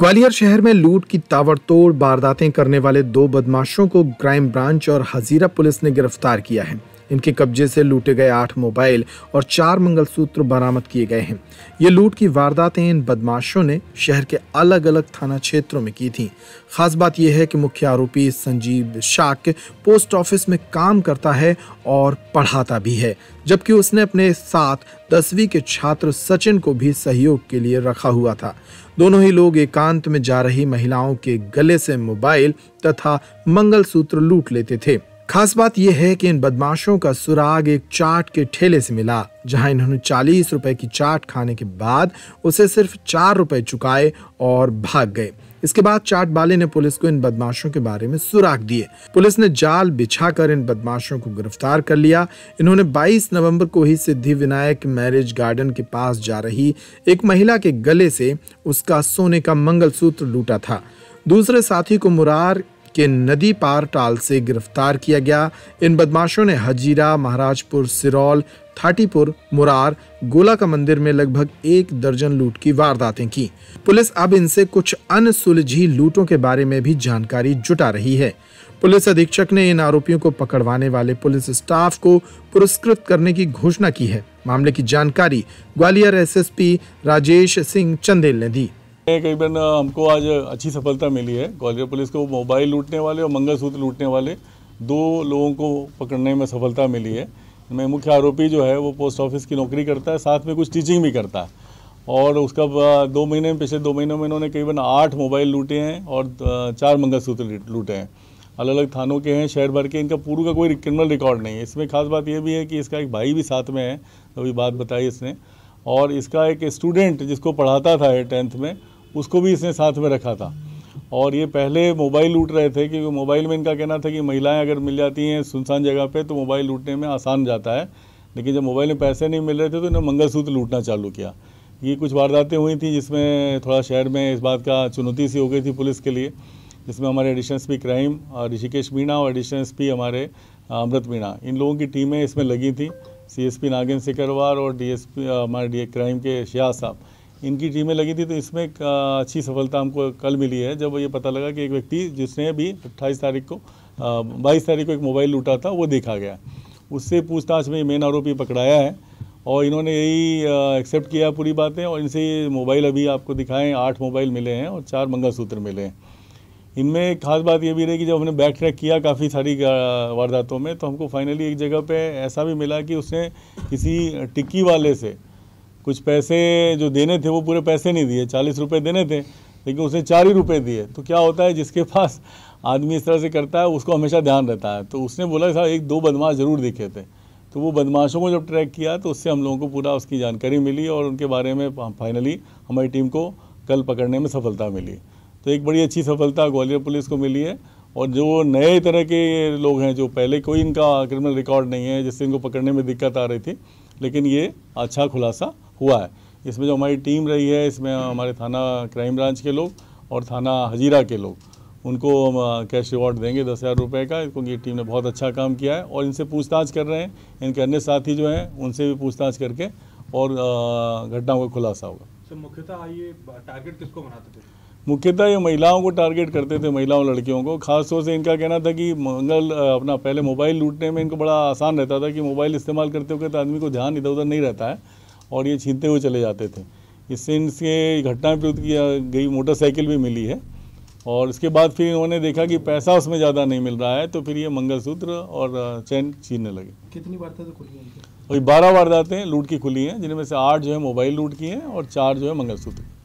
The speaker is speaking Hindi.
ग्वालियर शहर में लूट की ताबड़तोड़ वारदातें करने वाले दो बदमाशों को क्राइम ब्रांच और हजीरा पुलिस ने गिरफ्तार किया है इनके कब्जे से लूटे गए आठ मोबाइल और चार मंगलसूत्र बरामद किए गए हैं ये लूट की वारदातें इन बदमाशों ने शहर के अलग अलग थाना क्षेत्रों में की थी खास बात यह है कि मुख्य आरोपी संजीव शाक पोस्ट ऑफिस में काम करता है और पढ़ाता भी है जबकि उसने अपने साथ दसवीं के छात्र सचिन को भी सहयोग के लिए रखा हुआ था दोनों ही लोग एकांत में जा रही महिलाओं के गले से मोबाइल तथा मंगलसूत्र लूट लेते थे खास बात यह है कि इन बदमाशों का सुराग एक चाट के ठेले से मिला जहां इन्होंने चालीस रुपए की चाट खाने के बाद उसे सिर्फ चार रुपए चुकाए और भाग गए इसके बाद चाट बाले ने पुलिस को इन बदमाशों के बारे में सुराग दिए पुलिस ने जाल बिछा कर इन बदमाशों को गिरफ्तार कर लिया इन्होंने 22 नवंबर को ही सिद्धि विनायक मैरिज गार्डन के पास जा रही एक महिला के गले से उसका सोने का मंगलसूत्र लूटा था दूसरे साथी को मुरार के नदी पार टाल से गिरफ्तार किया गया इन बदमाशों ने हजीरा महाराजपुर सिरौल थाटीपुर मुरार गोला का मंदिर में लगभग एक दर्जन लूट की वारदातें की पुलिस अब इनसे कुछ अनसुलझी लूटों के बारे में भी जानकारी जुटा रही है पुलिस अधीक्षक ने इन आरोपियों को पकड़वाने वाले पुलिस स्टाफ को पुरस्कृत करने की घोषणा की है मामले की जानकारी ग्वालियर एसएसपी राजेश सिंह चंदेल ने दी करीबन हमको आज अच्छी सफलता मिली है ग्वालियर पुलिस को मोबाइल लूटने वाले और मंगलसूत्र लूटने वाले दो लोगों को पकड़ने में सफलता मिली है मैं मुख्य आरोपी जो है वो पोस्ट ऑफिस की नौकरी करता है साथ में कुछ टीचिंग भी करता है और उसका दो महीने में पिछले दो महीनों में इन्होंने करीबन आठ मोबाइल लूटे हैं और चार मंगलसूत्र लूटे हैं अलग अलग थानों के हैं शहर भर के इनका पूर्व का कोई क्रिमिनल रिकॉर्ड नहीं है इसमें खास बात यह भी है कि इसका एक भाई भी साथ में है अभी तो बात बताई इसने और इसका एक स्टूडेंट जिसको पढ़ाता था टेंथ में उसको भी इसने साथ में रखा था और ये पहले मोबाइल लूट रहे थे क्योंकि मोबाइल में इनका कहना था कि महिलाएं अगर मिल जाती हैं सुनसान जगह पे तो मोबाइल लूटने में आसान जाता है लेकिन जब मोबाइल में पैसे नहीं मिल रहे थे तो इन्होंने मंगलसूत्र लूटना चालू किया ये कुछ वारदातें हुई थी जिसमें थोड़ा शहर में इस बात का चुनौती सी हो गई थी पुलिस के लिए जिसमें हमारे एडिशनल एस क्राइम और ऋषिकेश मीणा और एडिशनल एस हमारे अमृत मीणा इन लोगों की टीमें इसमें लगी थी पी नागेंद्र सिकरवार और डी हमारे डी क्राइम के शिया साहब इनकी टीमें लगी थी तो इसमें एक अच्छी सफलता हमको कल मिली है जब ये पता लगा कि एक व्यक्ति जिसने भी अट्ठाईस तारीख को बाईस तारीख को एक मोबाइल लूटा था वो देखा गया उससे पूछताछ में मेन आरोपी पकड़ाया है और इन्होंने यही एक्सेप्ट किया पूरी बातें और इनसे ये मोबाइल अभी आपको दिखाएं आठ मोबाइल मिले हैं और चार मंगलसूत्र मिले हैं इनमें एक खास बात ये भी रही कि जब हमने बैक ट्रैक किया काफ़ी सारी वारदातों में तो हमको फाइनली एक जगह पे ऐसा भी मिला कि उसने किसी टिक्की वाले से कुछ पैसे जो देने थे वो पूरे पैसे नहीं दिए चालीस रुपये देने थे लेकिन उसने चार ही रुपये दिए तो क्या होता है जिसके पास आदमी इस तरह से करता है उसको हमेशा ध्यान रहता है तो उसने बोला साहब एक दो बदमाश ज़रूर दिखे थे तो वो बदमाशों को जब ट्रैक किया तो उससे हम लोगों को पूरा उसकी जानकारी मिली और उनके बारे में फाइनली हमारी टीम को कल पकड़ने में सफलता मिली तो एक बड़ी अच्छी सफलता ग्वालियर पुलिस को मिली है और जो नए तरह के लोग हैं जो पहले कोई इनका क्रिमिनल रिकॉर्ड नहीं है जिससे इनको पकड़ने में दिक्कत आ रही थी लेकिन ये अच्छा खुलासा हुआ है इसमें जो हमारी टीम रही है इसमें हमारे थाना क्राइम ब्रांच के लोग और थाना हजीरा के लोग उनको हम कैश रिवॉर्ड देंगे दस हज़ार रुपये का क्योंकि ये टीम ने बहुत अच्छा काम किया है और इनसे पूछताछ कर रहे हैं इनके अन्य साथी जो हैं उनसे भी पूछताछ करके और घटनाओं का खुलासा होगा सर मुख्यतः ये टारगेट किसको बनाते थे मुख्यतः ये महिलाओं को टारगेट करते थे महिलाओं लड़कियों को खासतौर से इनका कहना था कि मंगल अपना पहले मोबाइल लूटने में इनको बड़ा आसान रहता था कि मोबाइल इस्तेमाल करते हुए तो आदमी को ध्यान इधर उधर नहीं रहता है और ये छीनते हुए चले जाते थे इससे इनसे घटना प्रयुक्त की गई मोटरसाइकिल भी मिली है और इसके बाद फिर इन्होंने देखा कि पैसा उसमें ज़्यादा नहीं मिल रहा है तो फिर ये मंगलसूत्र और चैन छीनने लगे कितनी वारदातें तो खुली हैं वही बारह वारदातें लूट की खुली हैं जिनमें से आठ जो है मोबाइल लूट की हैं और चार जो है मंगलसूत्र